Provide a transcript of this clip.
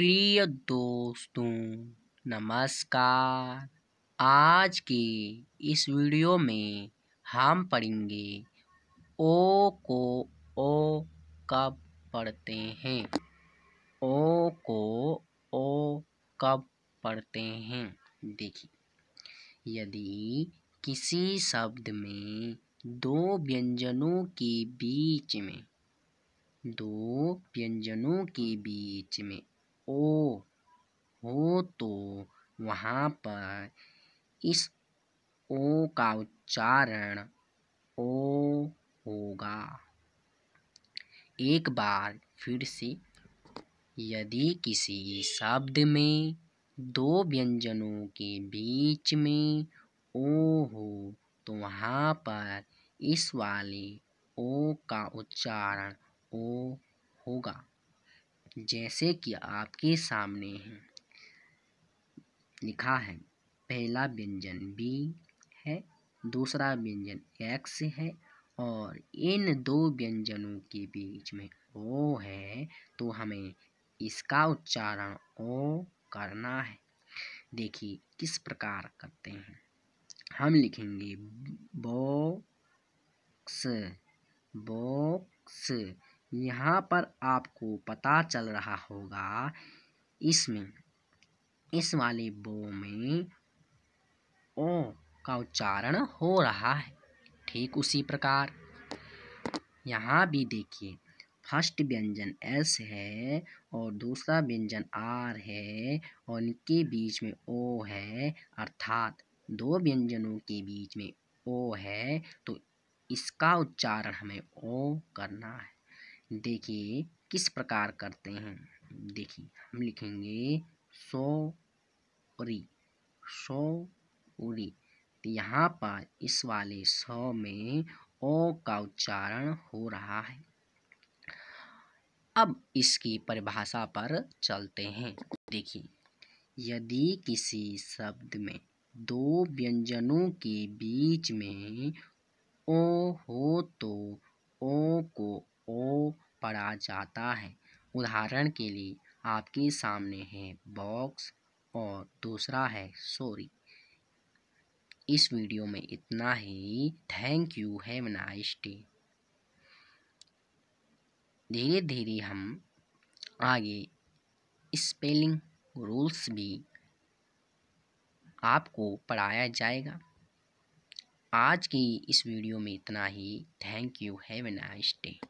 प्रिय दोस्तों नमस्कार आज के इस वीडियो में हम पढ़ेंगे ओ को ओ कब पढ़ते हैं ओ को ओ कब पढ़ते हैं देखिए यदि किसी शब्द में दो व्यंजनों के बीच में दो व्यंजनों के बीच में ओ हो तो वहाँ पर इस ओ का उच्चारण ओ होगा एक बार फिर से यदि किसी शब्द में दो व्यंजनों के बीच में ओ हो तो वहाँ पर इस वाले ओ का उच्चारण ओ होगा जैसे कि आपके सामने है लिखा है पहला व्यंजन बी है दूसरा व्यंजन एक्स है और इन दो व्यंजनों के बीच में ओ है तो हमें इसका उच्चारण ओ करना है देखिए किस प्रकार करते हैं हम लिखेंगे बॉक्स बॉक्स यहाँ पर आपको पता चल रहा होगा इसमें इस वाले बो में ओ का उच्चारण हो रहा है ठीक उसी प्रकार यहाँ भी देखिए फर्स्ट व्यंजन एस है और दूसरा व्यंजन आर है और इनके बीच में ओ है अर्थात दो व्यंजनों के बीच में ओ है तो इसका उच्चारण हमें ओ करना है देखिए किस प्रकार करते हैं देखिए हम लिखेंगे सो सॉरी तो यहाँ पर इस वाले सो में ओ का उच्चारण हो रहा है अब इसकी परिभाषा पर चलते हैं देखिए यदि किसी शब्द में दो व्यंजनों के बीच में ओ हो तो ओ को ओ पढ़ा जाता है उदाहरण के लिए आपके सामने है बॉक्स और दूसरा है सॉरी इस वीडियो में इतना ही thank you have nice day धीरे धीरे हम आगे स्पेलिंग रूल्स भी आपको पढ़ाया जाएगा आज की इस वीडियो में इतना ही thank you have nice day